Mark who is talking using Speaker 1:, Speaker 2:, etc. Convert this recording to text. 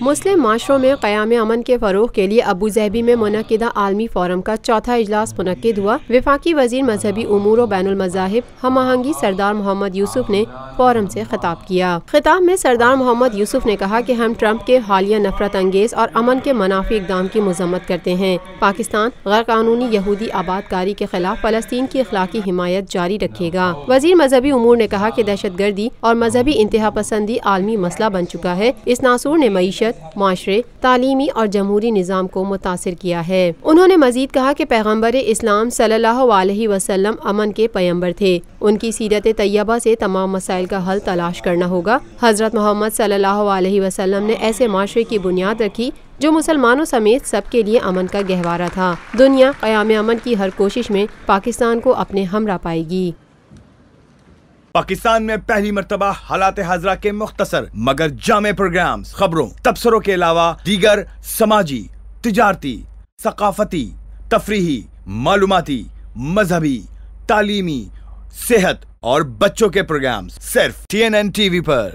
Speaker 1: مسلم معاشروں میں قیام امن کے فروغ کے لیے ابو ظہبی میں منعقدہ عالمی فورم کا چوتھا اجلاس منعقد ہوا وفاقی وزیر مذہبی امور و بین المذاہب ہم آہنگی سردار محمد یوسف نے فورم سے خطاب کیا خطاب میں سردار محمد یوسف نے کہا کہ ہم ٹرمپ کے حالیہ نفرت انگیز اور امن کے منافی اقدام کی مذمت کرتے ہیں پاکستان غیر قانونی یہودی آباد کاری کے خلاف فلسطین کی اخلاقی حمایت جاری رکھے گا وزیر مذہبی امور نے کہا کہ دہشت گردی اور مذہبی انتہا پسندی عالمی مسئلہ بن چکا ہے اس ناصور نے معیشت معاشرے تعلیمی اور جمہوری نظام کو متاثر کیا ہے انہوں نے مزید کہا کہ پیغمبر اسلام صلی اللہ علیہ وسلم امن کے پیمبر تھے ان کی سیرت طیبہ سے تمام مسائل کا حل تلاش کرنا ہوگا حضرت محمد صلی اللہ علیہ وسلم نے ایسے معاشرے کی بنیاد رکھی جو مسلمانوں سمیت سب کے لیے امن کا گہوارہ تھا دنیا قیام امن کی ہر کوشش میں پاکستان کو اپنے ہمراہ پائے گی
Speaker 2: پاکستان میں پہلی مرتبہ حالات حاضرہ کے مختصر مگر جامع پروگرامز خبروں تبصروں کے علاوہ دیگر سماجی تجارتی ثقافتی تفریحی معلوماتی مذہبی تعلیمی صحت اور بچوں کے پروگرامز صرف T N N T V پر